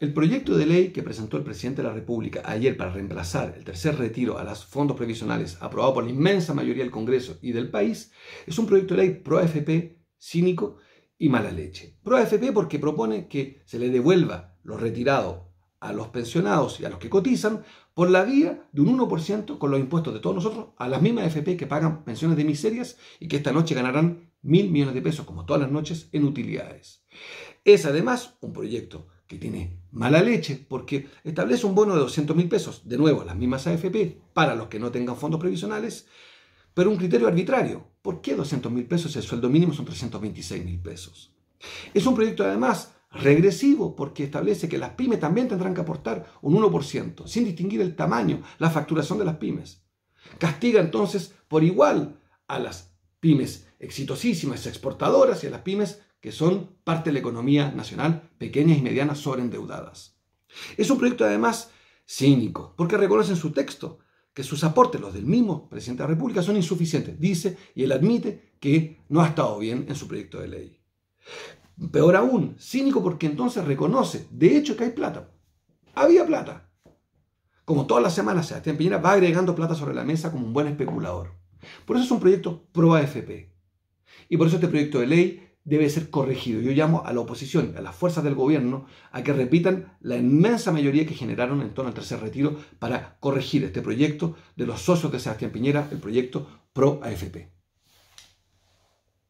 El proyecto de ley que presentó el presidente de la República ayer para reemplazar el tercer retiro a los fondos previsionales aprobado por la inmensa mayoría del Congreso y del país es un proyecto de ley pro AFP cínico y mala leche. Pro AFP porque propone que se le devuelva lo retirado a los pensionados y a los que cotizan por la vía de un 1% con los impuestos de todos nosotros a las mismas AFP que pagan pensiones de miserias y que esta noche ganarán mil millones de pesos como todas las noches en utilidades. Es además un proyecto que tiene mala leche, porque establece un bono de 200 mil pesos, de nuevo, las mismas AFP, para los que no tengan fondos previsionales, pero un criterio arbitrario. ¿Por qué 200 mil pesos? El sueldo mínimo son 326 mil pesos. Es un proyecto además regresivo porque establece que las pymes también tendrán que aportar un 1%, sin distinguir el tamaño, la facturación de las pymes. Castiga entonces por igual a las pymes exitosísimas, exportadoras, y a las pymes que son parte de la economía nacional, pequeñas y medianas sobreendeudadas. Es un proyecto además cínico, porque reconoce en su texto que sus aportes, los del mismo presidente de la República, son insuficientes. Dice, y él admite, que no ha estado bien en su proyecto de ley. Peor aún, cínico porque entonces reconoce, de hecho, que hay plata. Había plata. Como todas las semanas, Sebastián Piñera va agregando plata sobre la mesa como un buen especulador. Por eso es un proyecto pro AFP. Y por eso este proyecto de ley debe ser corregido. Yo llamo a la oposición, a las fuerzas del gobierno, a que repitan la inmensa mayoría que generaron en torno al tercer retiro para corregir este proyecto de los socios de Sebastián Piñera, el proyecto pro AFP.